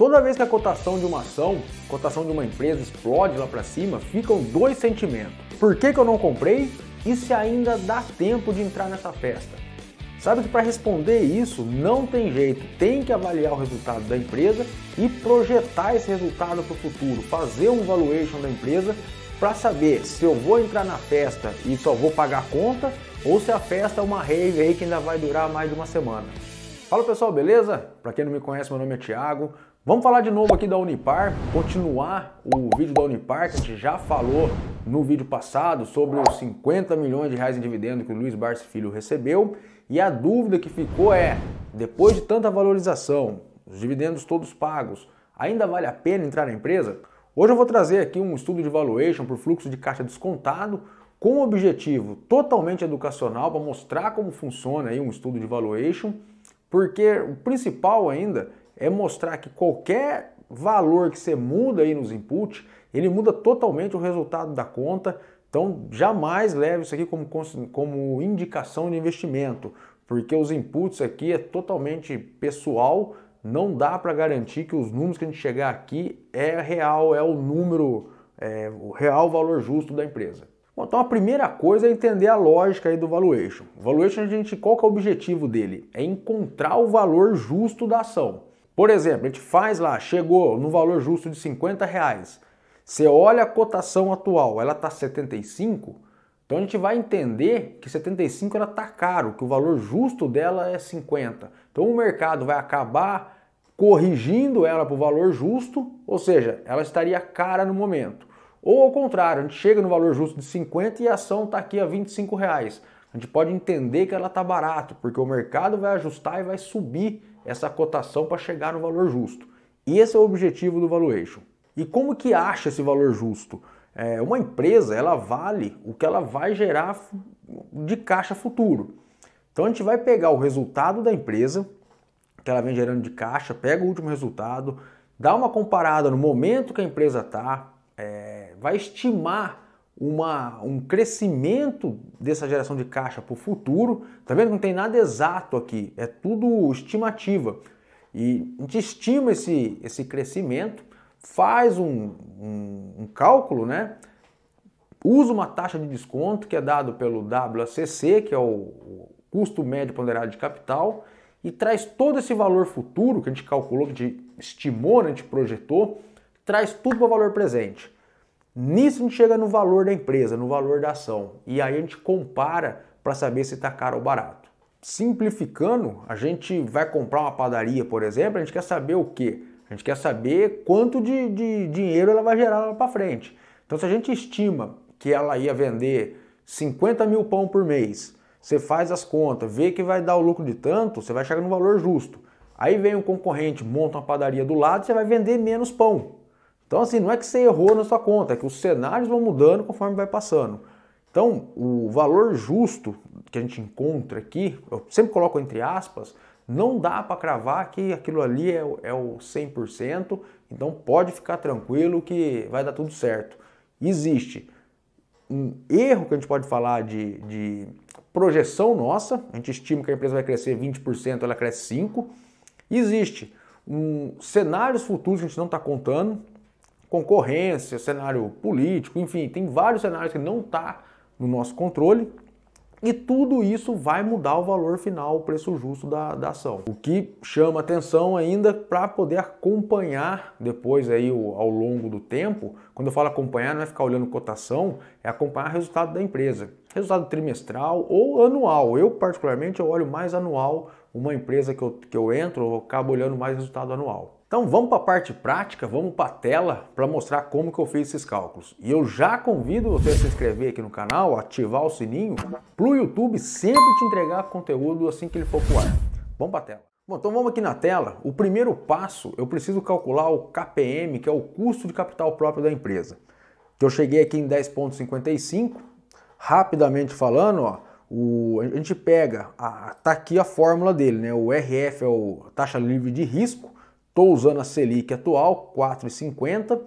Toda vez que a cotação de uma ação, cotação de uma empresa explode lá para cima, ficam dois sentimentos. Por que, que eu não comprei? E se ainda dá tempo de entrar nessa festa? Sabe que para responder isso não tem jeito, tem que avaliar o resultado da empresa e projetar esse resultado para o futuro, fazer um valuation da empresa para saber se eu vou entrar na festa e só vou pagar a conta ou se a festa é uma rave aí que ainda vai durar mais de uma semana. Fala pessoal, beleza? Para quem não me conhece, meu nome é Thiago. Vamos falar de novo aqui da Unipar, continuar o vídeo da Unipar, que a gente já falou no vídeo passado sobre os 50 milhões de reais em dividendo que o Luiz Barsi Filho recebeu. E a dúvida que ficou é, depois de tanta valorização, os dividendos todos pagos, ainda vale a pena entrar na empresa? Hoje eu vou trazer aqui um estudo de valuation por fluxo de caixa descontado, com um objetivo totalmente educacional para mostrar como funciona aí um estudo de valuation, porque o principal ainda é mostrar que qualquer valor que você muda aí nos inputs, ele muda totalmente o resultado da conta. Então, jamais leve isso aqui como, como indicação de investimento, porque os inputs aqui é totalmente pessoal, não dá para garantir que os números que a gente chegar aqui é real, é o número, é, o real valor justo da empresa. Bom, então a primeira coisa é entender a lógica aí do valuation. O valuation, a gente, qual que é o objetivo dele? É encontrar o valor justo da ação. Por exemplo, a gente faz lá, chegou no valor justo de 50 reais. Você olha a cotação atual, ela está 75, então a gente vai entender que 75 ela está caro, que o valor justo dela é 50. Então o mercado vai acabar corrigindo ela para o valor justo, ou seja, ela estaria cara no momento. Ou ao contrário, a gente chega no valor justo de 50 e a ação está aqui a 25 reais. A gente pode entender que ela está barato, porque o mercado vai ajustar e vai subir essa cotação para chegar no valor justo. E esse é o objetivo do valuation. E como que acha esse valor justo? É, uma empresa ela vale o que ela vai gerar de caixa futuro. Então a gente vai pegar o resultado da empresa que ela vem gerando de caixa, pega o último resultado, dá uma comparada no momento que a empresa está, é, vai estimar uma, um crescimento dessa geração de caixa para o futuro. Tá vendo? Não tem nada exato aqui, é tudo estimativa. E a gente estima esse, esse crescimento, faz um, um, um cálculo, né? usa uma taxa de desconto que é dado pelo WACC, que é o custo médio ponderado de capital, e traz todo esse valor futuro que a gente calculou, que a gente estimou, né, a gente projetou, traz tudo para o valor presente. Nisso a gente chega no valor da empresa, no valor da ação. E aí a gente compara para saber se está caro ou barato. Simplificando, a gente vai comprar uma padaria, por exemplo, a gente quer saber o quê? A gente quer saber quanto de, de dinheiro ela vai gerar lá para frente. Então, se a gente estima que ela ia vender 50 mil pão por mês, você faz as contas, vê que vai dar o lucro de tanto, você vai chegar no valor justo. Aí vem um concorrente, monta uma padaria do lado, você vai vender menos pão. Então, assim, não é que você errou na sua conta, é que os cenários vão mudando conforme vai passando. Então, o valor justo que a gente encontra aqui, eu sempre coloco entre aspas, não dá para cravar que aquilo ali é, é o 100%, então pode ficar tranquilo que vai dar tudo certo. Existe um erro que a gente pode falar de, de projeção nossa, a gente estima que a empresa vai crescer 20%, ela cresce 5%. Existe um cenários futuros que a gente não está contando, concorrência, cenário político, enfim, tem vários cenários que não está no nosso controle. E tudo isso vai mudar o valor final, o preço justo da, da ação. O que chama atenção ainda para poder acompanhar depois aí o, ao longo do tempo. Quando eu falo acompanhar, não é ficar olhando cotação, é acompanhar o resultado da empresa. Resultado trimestral ou anual. Eu, particularmente, eu olho mais anual uma empresa que eu, que eu entro, eu acabo olhando mais resultado anual. Então vamos para a parte prática, vamos para a tela para mostrar como que eu fiz esses cálculos. E eu já convido você a se inscrever aqui no canal, ativar o sininho, para o YouTube sempre te entregar conteúdo assim que ele for pro ar. Vamos para a tela. Bom, então vamos aqui na tela. O primeiro passo, eu preciso calcular o KPM, que é o custo de capital próprio da empresa. Que então, eu cheguei aqui em 10.55. Rapidamente falando, ó, o, a gente pega, a, tá aqui a fórmula dele, né? O RF é o taxa livre de risco Estou usando a Selic atual, 4,50,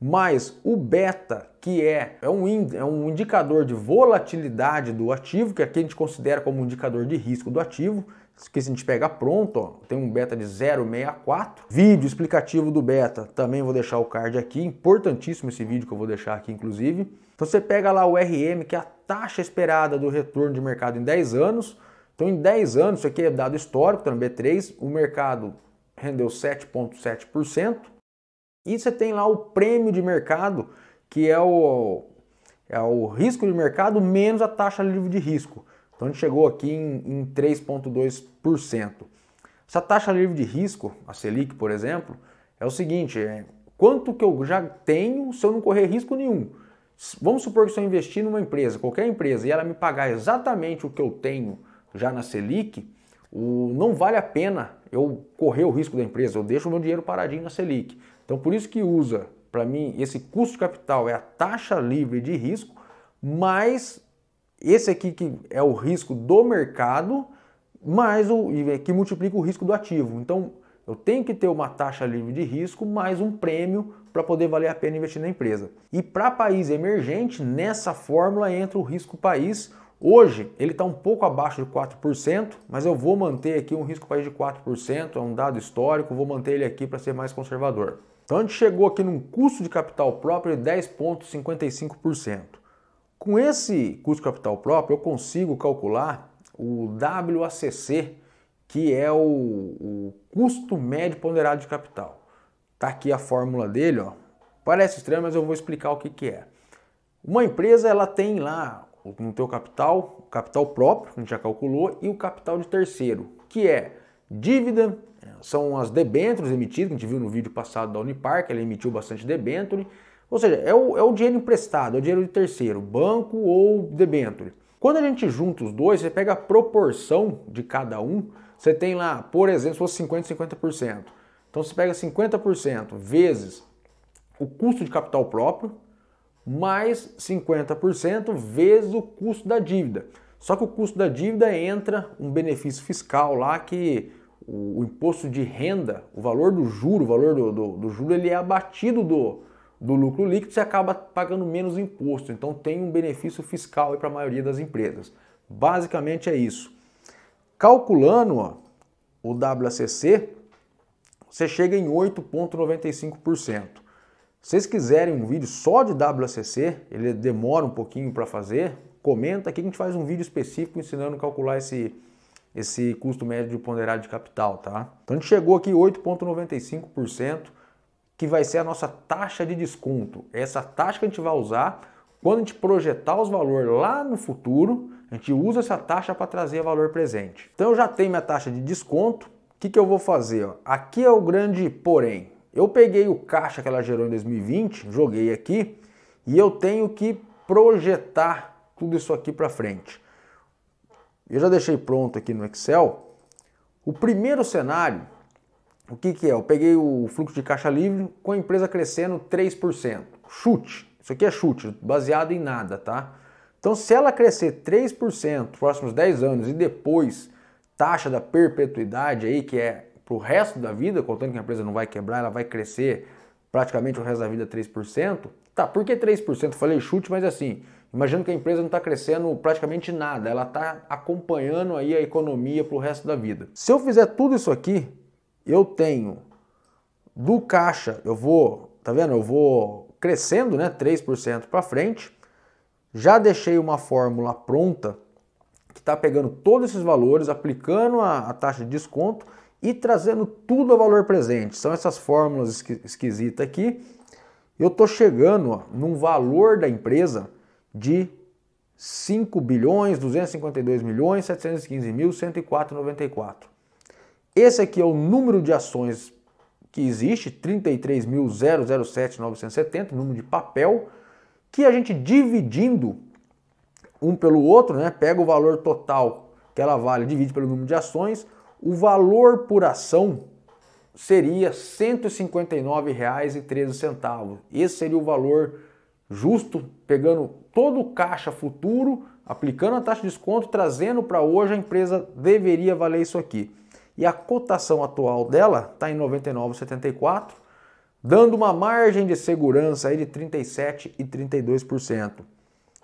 mais o beta, que é, é, um, é um indicador de volatilidade do ativo, que aqui é a gente considera como um indicador de risco do ativo, que se a gente pega pronto, ó, tem um beta de 0,64. Vídeo explicativo do beta, também vou deixar o card aqui, importantíssimo esse vídeo que eu vou deixar aqui inclusive. Então você pega lá o RM, que é a taxa esperada do retorno de mercado em 10 anos. Então em 10 anos, isso aqui é dado histórico, também tá B3, o mercado rendeu 7,7%. E você tem lá o prêmio de mercado, que é o, é o risco de mercado menos a taxa livre de risco. Então a gente chegou aqui em, em 3,2%. Essa taxa livre de risco, a Selic, por exemplo, é o seguinte: é quanto que eu já tenho se eu não correr risco nenhum? Vamos supor que se eu investir numa empresa, qualquer empresa, e ela me pagar exatamente o que eu tenho já na Selic, o, não vale a pena eu correr o risco da empresa, eu deixo o meu dinheiro paradinho na Selic. Então por isso que usa, para mim, esse custo de capital é a taxa livre de risco, mais esse aqui que é o risco do mercado, mais o é que multiplica o risco do ativo. Então eu tenho que ter uma taxa livre de risco mais um prêmio para poder valer a pena investir na empresa. E para país emergente, nessa fórmula entra o risco país Hoje ele está um pouco abaixo de 4%, mas eu vou manter aqui um risco país de 4%, é um dado histórico, vou manter ele aqui para ser mais conservador. Então a gente chegou aqui num custo de capital próprio de 10,55%. Com esse custo de capital próprio, eu consigo calcular o WACC, que é o, o custo médio ponderado de capital. Está aqui a fórmula dele, ó. parece estranho, mas eu vou explicar o que, que é. Uma empresa ela tem lá no teu capital, o capital próprio, que a gente já calculou, e o capital de terceiro, que é dívida, são as debêntures emitidas, que a gente viu no vídeo passado da Unipar, que ela emitiu bastante debênture, ou seja, é o, é o dinheiro emprestado, é o dinheiro de terceiro, banco ou debênture. Quando a gente junta os dois, você pega a proporção de cada um, você tem lá, por exemplo, se fosse 50%, 50%. Então você pega 50% vezes o custo de capital próprio, mais 50% vezes o custo da dívida. Só que o custo da dívida entra um benefício fiscal lá que o, imposto de renda, o valor do juro, o valor do, do, do juro, ele é abatido do, do lucro líquido, você acaba pagando menos imposto. Então tem um benefício fiscal para a maioria das empresas. Basicamente é isso. Calculando ó, o WACC, você chega em 8,95%. Se vocês quiserem um vídeo só de WACC, ele demora um pouquinho para fazer, comenta aqui que a gente faz um vídeo específico ensinando a calcular esse, esse custo médio ponderado de capital, tá? Então a gente chegou aqui 8,95%, que vai ser a nossa taxa de desconto. É essa taxa que a gente vai usar quando a gente projetar os valores lá no futuro, a gente usa essa taxa para trazer valor presente. Então eu já tenho minha taxa de desconto. O que, que eu vou fazer? Aqui é o grande porém. Eu peguei o caixa que ela gerou em 2020, joguei aqui e eu tenho que projetar tudo isso aqui para frente. Eu já deixei pronto aqui no Excel. O primeiro cenário, o que, que é? Eu peguei o fluxo de caixa livre com a empresa crescendo 3%. Chute. Isso aqui é chute, baseado em nada, tá? Então, se ela crescer 3% nos próximos 10 anos e depois taxa da perpetuidade aí, que é para o resto da vida, contando que a empresa não vai quebrar, ela vai crescer praticamente o resto da vida 3%. Tá, por que 3%? Falei chute, mas assim, imagino que a empresa não está crescendo praticamente nada, ela está acompanhando aí a economia para o resto da vida. Se eu fizer tudo isso aqui, eu tenho do caixa, eu vou, tá vendo? Eu vou crescendo, né, 3% para frente. Já deixei uma fórmula pronta que está pegando todos esses valores, aplicando a, a taxa de desconto e trazendo tudo ao valor presente. São essas fórmulas esquisitas aqui. Eu estou chegando ó, num valor da empresa de 5 bilhões 252 milhões 715 mil Esse aqui é o número de ações que existe, 33.007.970, número de papel, que a gente dividindo um pelo outro, né, pega o valor total que ela vale, divide pelo número de ações, o valor por ação seria R$ 159,13. Esse seria o valor justo, pegando todo o caixa futuro, aplicando a taxa de desconto, trazendo para hoje a empresa deveria valer isso aqui. E a cotação atual dela está em 99,74, dando uma margem de segurança aí de 37 e 32%.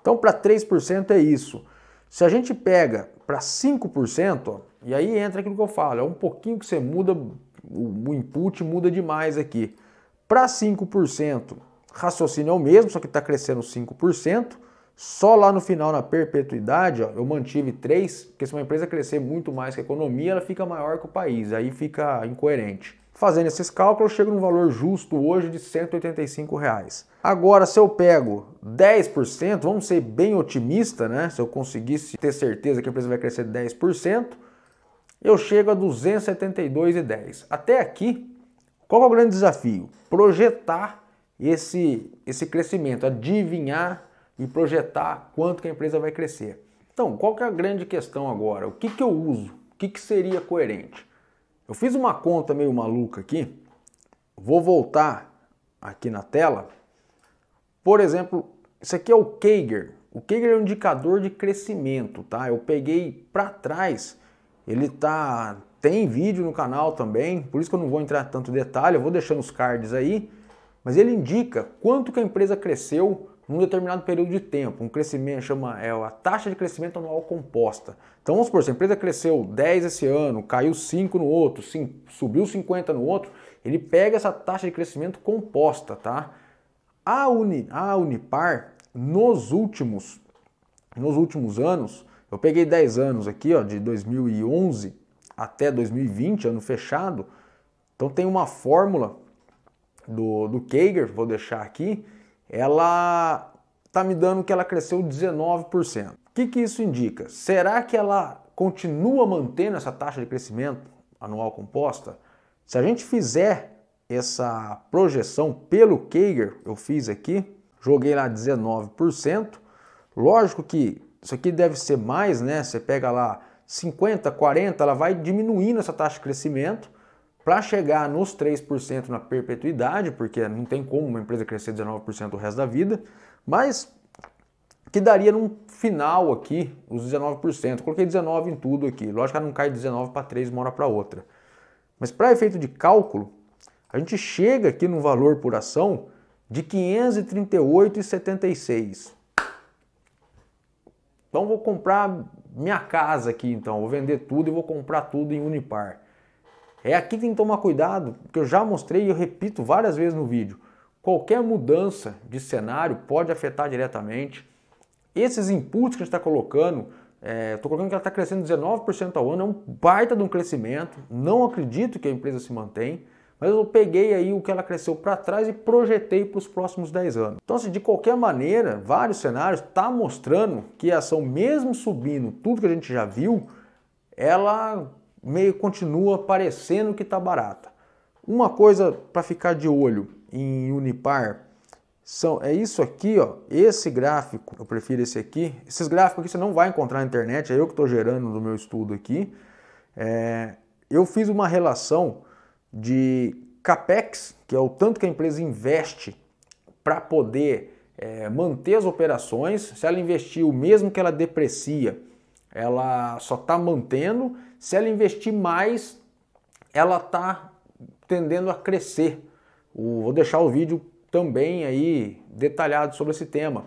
Então para 3% é isso. Se a gente pega para 5%, e aí entra aquilo que eu falo, é um pouquinho que você muda, o input muda demais aqui. Para 5%, raciocínio é o mesmo, só que está crescendo 5%. Só lá no final, na perpetuidade, ó, eu mantive 3, porque se uma empresa crescer muito mais que a economia, ela fica maior que o país, aí fica incoerente. Fazendo esses cálculos, eu chego num valor justo hoje de 185 reais. Agora, se eu pego 10%, vamos ser bem otimista, né? Se eu conseguisse ter certeza que a empresa vai crescer 10%, eu chego a 272,10. Até aqui, qual é o grande desafio? Projetar esse, esse crescimento, adivinhar e projetar quanto que a empresa vai crescer. Então, qual que é a grande questão agora? O que, que eu uso? O que, que seria coerente? Eu fiz uma conta meio maluca aqui, vou voltar aqui na tela. Por exemplo, isso aqui é o Kager. O Kager é um indicador de crescimento, tá? Eu peguei para trás ele tá tem vídeo no canal também, por isso que eu não vou entrar tanto detalhe, eu vou deixando os cards aí, mas ele indica quanto que a empresa cresceu num determinado período de tempo. Um crescimento chama é a taxa de crescimento anual composta. Então vamos supor, se a empresa cresceu 10 esse ano, caiu 5 no outro, 5, subiu 50 no outro, ele pega essa taxa de crescimento composta, tá? A, Uni, a Unipar, nos últimos, nos últimos anos, eu peguei 10 anos aqui, ó, de 2011 até 2020, ano fechado. Então tem uma fórmula do, do Kager, vou deixar aqui, ela tá me dando que ela cresceu 19%. O que, que isso indica? Será que ela continua mantendo essa taxa de crescimento anual composta? Se a gente fizer essa projeção pelo Kager, eu fiz aqui, joguei lá 19%, lógico que isso aqui deve ser mais, né? Você pega lá 50, 40, ela vai diminuindo essa taxa de crescimento para chegar nos 3% na perpetuidade, porque não tem como uma empresa crescer 19% o resto da vida, mas que daria num final aqui os 19%. Coloquei 19 em tudo aqui. Lógico que não cai 19 para 3 de uma hora para outra. Mas para efeito de cálculo, a gente chega aqui num valor por ação de 538,76. Então vou comprar minha casa aqui, então, vou vender tudo e vou comprar tudo em Unipar. É aqui que tem que tomar cuidado, porque eu já mostrei e eu repito várias vezes no vídeo. Qualquer mudança de cenário pode afetar diretamente. Esses inputs que a gente está colocando, é, estou colocando que ela está crescendo 19% ao ano, é um baita de um crescimento. Não acredito que a empresa se mantém. Mas eu peguei aí o que ela cresceu para trás e projetei para os próximos 10 anos. Então, assim, de qualquer maneira, vários cenários tá mostrando que a ação, mesmo subindo tudo que a gente já viu, ela meio continua parecendo que está barata. Uma coisa para ficar de olho em Unipar são é isso aqui, ó, esse gráfico, eu prefiro esse aqui. Esses gráficos aqui você não vai encontrar na internet, é eu que estou gerando no meu estudo aqui. É, eu fiz uma relação de capex, que é o tanto que a empresa investe para poder é, manter as operações. Se ela investiu, mesmo que ela deprecia, ela só está mantendo. Se ela investir mais, ela está tendendo a crescer. O, vou deixar o vídeo também aí detalhado sobre esse tema.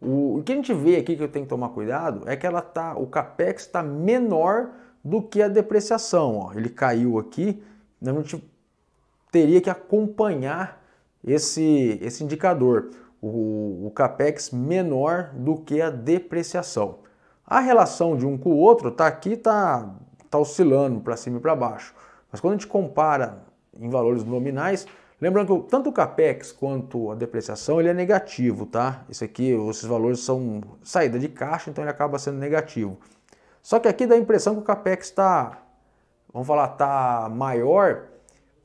O, o, que a gente vê aqui que eu tenho que tomar cuidado é que ela tá, o capex está menor do que a depreciação. Ó. Ele caiu aqui né? a gente teria que acompanhar esse, esse indicador, o, o capex menor do que a depreciação. A relação de um com o outro está aqui, está tá oscilando para cima e para baixo. Mas quando a gente compara em valores nominais, lembrando que tanto o capex quanto a depreciação ele é negativo, tá? Isso aqui, esses valores são saída de caixa, então ele acaba sendo negativo. Só que aqui dá a impressão que o capex está vamos falar, tá maior,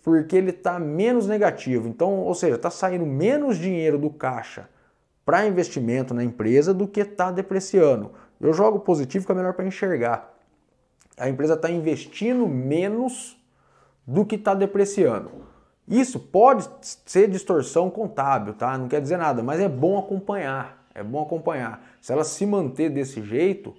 porque ele está menos negativo. Então, ou seja, está saindo menos dinheiro do caixa para investimento na empresa do que está depreciando. Eu jogo positivo que é melhor para enxergar. A empresa está investindo menos do que está depreciando. Isso pode ser distorção contábil, tá? Não quer dizer nada, mas é bom acompanhar. É bom acompanhar. Se ela se manter desse jeito,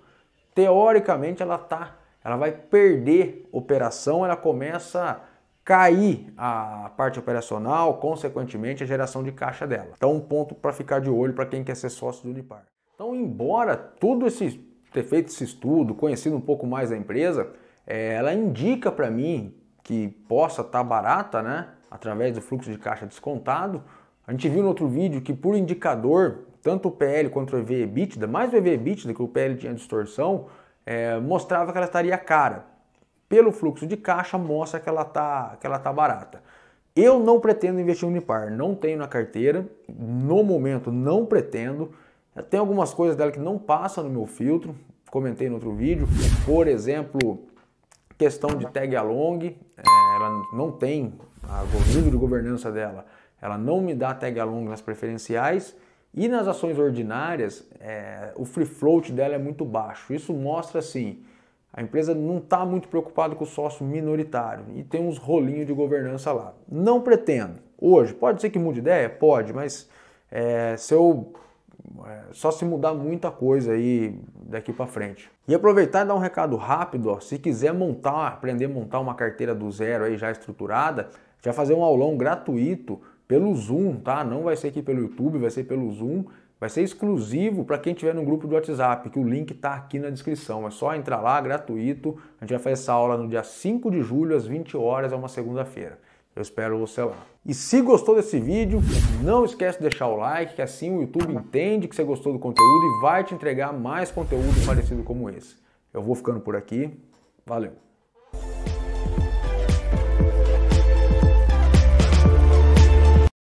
teoricamente ela está ela vai perder operação, ela começa a cair a parte operacional, consequentemente a geração de caixa dela. Então um ponto para ficar de olho para quem quer ser sócio do Unipar. Então embora tudo esse ter feito esse estudo, conhecido um pouco mais a empresa, é, ela indica para mim que possa estar tá barata, né? Através do fluxo de caixa descontado. A gente viu no outro vídeo que por indicador, tanto o PL quanto o EV EBITDA, mais o EV EBITDA que o PL tinha distorção, é, mostrava que ela estaria cara. Pelo fluxo de caixa, mostra que ela está que ela tá barata. Eu não pretendo investir em Unipar, não tenho na carteira, no momento não pretendo. Tem algumas coisas dela que não passam no meu filtro, comentei no outro vídeo, por exemplo, questão de tag along, é, ela não tem, o nível de governança dela, ela não me dá tag along nas preferenciais e nas ações ordinárias, é, o free float dela é muito baixo. Isso mostra assim, a empresa não está muito preocupada com o sócio minoritário e tem uns rolinhos de governança lá. Não pretendo. Hoje, pode ser que mude ideia? Pode, mas é, se eu, é, só se mudar muita coisa aí daqui para frente. E aproveitar e dar um recado rápido, ó, se quiser montar, aprender a montar uma carteira do zero aí já estruturada, já fazer um aulão gratuito pelo Zoom, tá? Não vai ser aqui pelo YouTube, vai ser pelo Zoom. Vai ser exclusivo para quem tiver no grupo do WhatsApp, que o link está aqui na descrição. É só entrar lá, gratuito. A gente vai fazer essa aula no dia 5 de julho, às 20 horas, é uma segunda-feira. Eu espero você lá. E se gostou desse vídeo, não esquece de deixar o like, que assim o YouTube entende que você gostou do conteúdo e vai te entregar mais conteúdo parecido como esse. Eu vou ficando por aqui. Valeu!